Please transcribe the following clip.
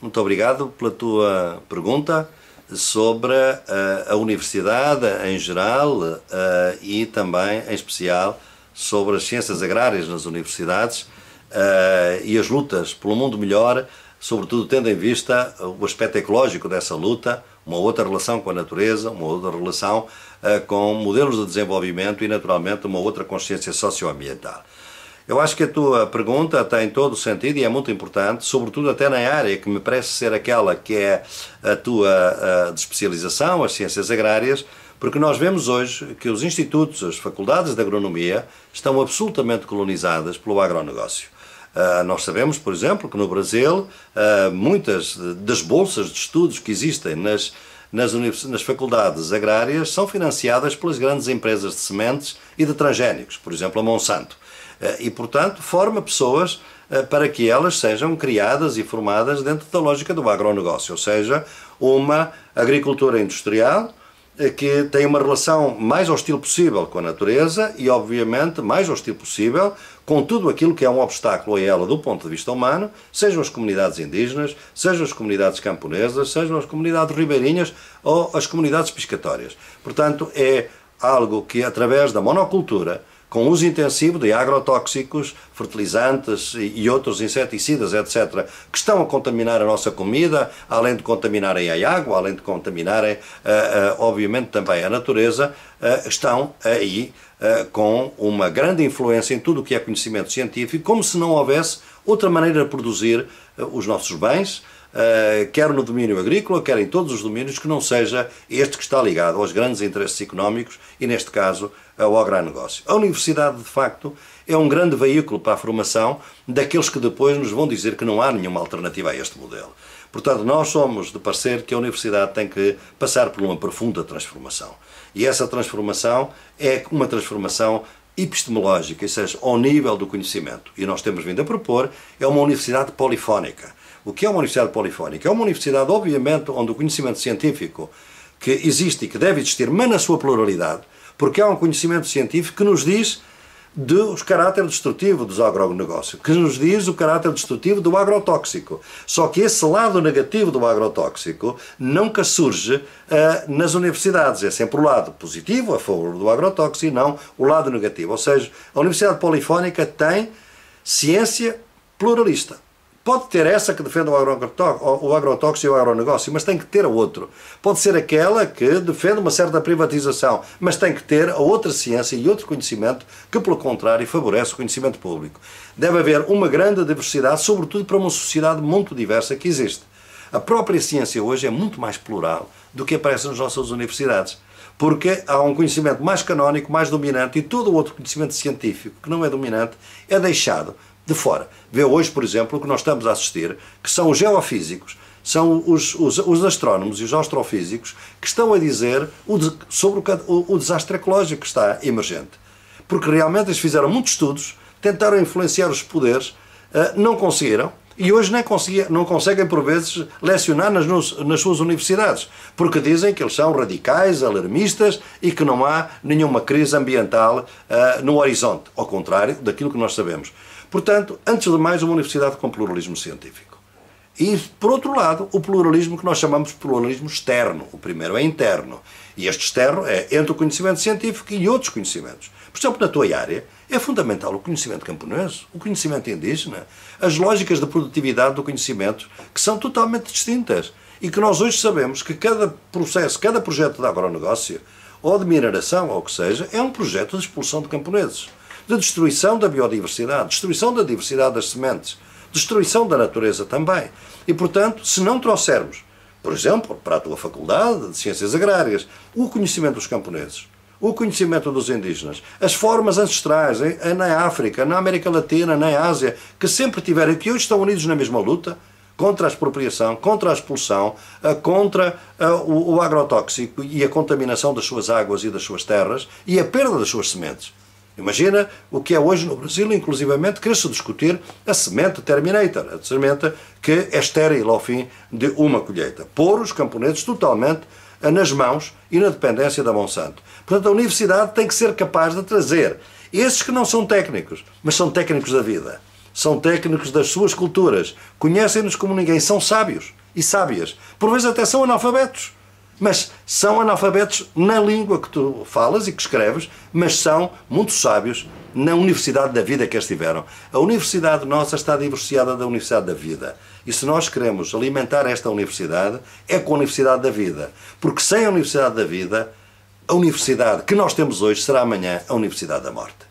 Muito obrigado pela tua pergunta sobre eh, a universidade em geral eh, e também, em especial, sobre as ciências agrárias nas universidades eh, e as lutas pelo mundo melhor, sobretudo tendo em vista o aspecto ecológico dessa luta, uma outra relação com a natureza, uma outra relação com modelos de desenvolvimento e, naturalmente, uma outra consciência socioambiental. Eu acho que a tua pergunta tem todo o sentido e é muito importante, sobretudo até na área que me parece ser aquela que é a tua a, de especialização, as ciências agrárias, porque nós vemos hoje que os institutos, as faculdades de agronomia, estão absolutamente colonizadas pelo agronegócio. Uh, nós sabemos, por exemplo, que no Brasil uh, muitas das bolsas de estudos que existem nas, nas, nas, faculdades agrárias são financiadas pelas grandes empresas de sementes e de transgénicos, por exemplo, a Monsanto. Eh, e, portanto, forma pessoas eh, para que elas sejam criadas e formadas dentro da lógica do agronegócio, ou seja, uma agricultura industrial eh, que tem uma relação mais hostil possível com a natureza e, obviamente, mais hostil possível com tudo aquilo que é um obstáculo a ela do ponto de vista humano, sejam as comunidades indígenas, sejam as comunidades camponesas, sejam as comunidades ribeirinhas ou as comunidades piscatórias. Portanto, é algo que, através da monocultura, com uso intensivo de agrotóxicos, fertilizantes e outros inseticidas, etc., que estão a contaminar a nossa comida, além de contaminarem a água, além de contaminarem, eh, eh, obviamente, também a natureza, eh, estão aí com uma grande influência em tudo o que é conhecimento científico, como se não houvesse outra maneira de produzir os nossos bens eh, quer no domínio agrícola, quer em todos os domínios, que não seja este que está ligado aos grandes interesses económicos e, neste caso, ao agronegócio. A universidade, de facto, é um grande veículo para a formação daqueles que depois nos vão dizer que não há nenhuma alternativa a este modelo. Portanto, nós somos de parecer que a universidade tem que passar por uma profunda transformação. E essa transformação é uma transformação epistemológica, ou seja, ao nível do conhecimento. E nós temos vindo a propor é uma universidade polifónica o que é uma universidade polifónica? É uma universidade, obviamente, onde o conhecimento científico que existe e que deve existir, mas na sua pluralidade, porque há um conhecimento científico que nos diz do caráter destrutivo dos agronegócios, que nos diz o caráter destrutivo do agrotóxico. Só que esse lado negativo do agrotóxico nunca surge uh, nas universidades. É sempre o lado positivo a favor do agrotóxico e não o lado negativo. Ou seja, a Universidade Polifónica tem ciência pluralista. Pode ter essa que defende o agrotóxico, o agrotóxico e o agronegócio, mas tem que ter a outro. Pode ser aquela que defende uma certa privatização, mas tem que ter a outra ciência e outro conhecimento que, pelo contrário, favorece o conhecimento público. Deve haver uma grande diversidade, sobretudo para uma sociedade muito diversa que existe. A própria ciência hoje é muito mais plural do que aparece nas nossas universidades porque há um conhecimento mais canónico, mais dominante e todo o outro conhecimento científico que não é dominante é deixado de fora. Vê hoje, por exemplo, o que nós estamos a assistir, que são os geofísicos, são os, os, os astrónomos e os astrofísicos que estão a dizer o de, sobre o, o, desastre ecológico que está emergente. Porque realmente eles fizeram muitos estudos, tentaram influenciar os poderes, eh, não conseguiram, e hoje nem conseguia, não conseguem, por vezes, lecionar nas, nas suas universidades, porque dizem que eles são radicais, alarmistas e que não há nenhuma crise ambiental uh, no horizonte, ao contrário daquilo que nós sabemos. Portanto, antes de mais, uma universidade com pluralismo científico. E, por outro lado, o pluralismo que nós chamamos de pluralismo externo. O primeiro é interno. E este externo é entre o conhecimento científico e outros conhecimentos. Por exemplo, na tua área, é fundamental o conhecimento camponês, o conhecimento indígena, as lógicas de produtividade do conhecimento, que são totalmente distintas. E que nós hoje sabemos que cada processo, cada projeto de agronegócio, ou de mineração, ou o que seja, é um projeto de expulsão de camponeses de destruição da biodiversidade, destruição da diversidade das sementes, destruição da natureza também. E, portanto, se não trouxermos, por exemplo, para a tua faculdade de ciências agrárias, o conhecimento dos camponeses, o conhecimento dos indígenas, as formas ancestrais na África, na América Latina, na Ásia, que sempre tiveram, que hoje estão unidos na mesma luta, contra a expropriação, contra a expulsão, eh, contra eh, o agrotóxico e a contaminação das suas águas e das suas terras e a perda das suas sementes. Imagina o que é hoje no Brasil, inclusivamente, quer-se discutir a semente Terminator, a semente que é estéril ao fim de uma colheita. Pôr os camponeses totalmente eh, nas mãos e na dependência da Monsanto. Portanto, a universidade tem que ser capaz de trazer esses que não são técnicos, mas são técnicos da vida, são técnicos das suas culturas, conhecem-nos como ninguém, são sábios e sábias, por vezes até são analfabetos mas são analfabetos na língua que tu falas e que escreves, mas são muito sábios na universidade da vida que eles tiveram. A universidade nossa está divorciada da universidade da vida. E se nós queremos alimentar esta universidade, é com a universidade da vida. Porque sem a universidade da vida, a universidade que nós temos hoje será amanhã a universidade da morte.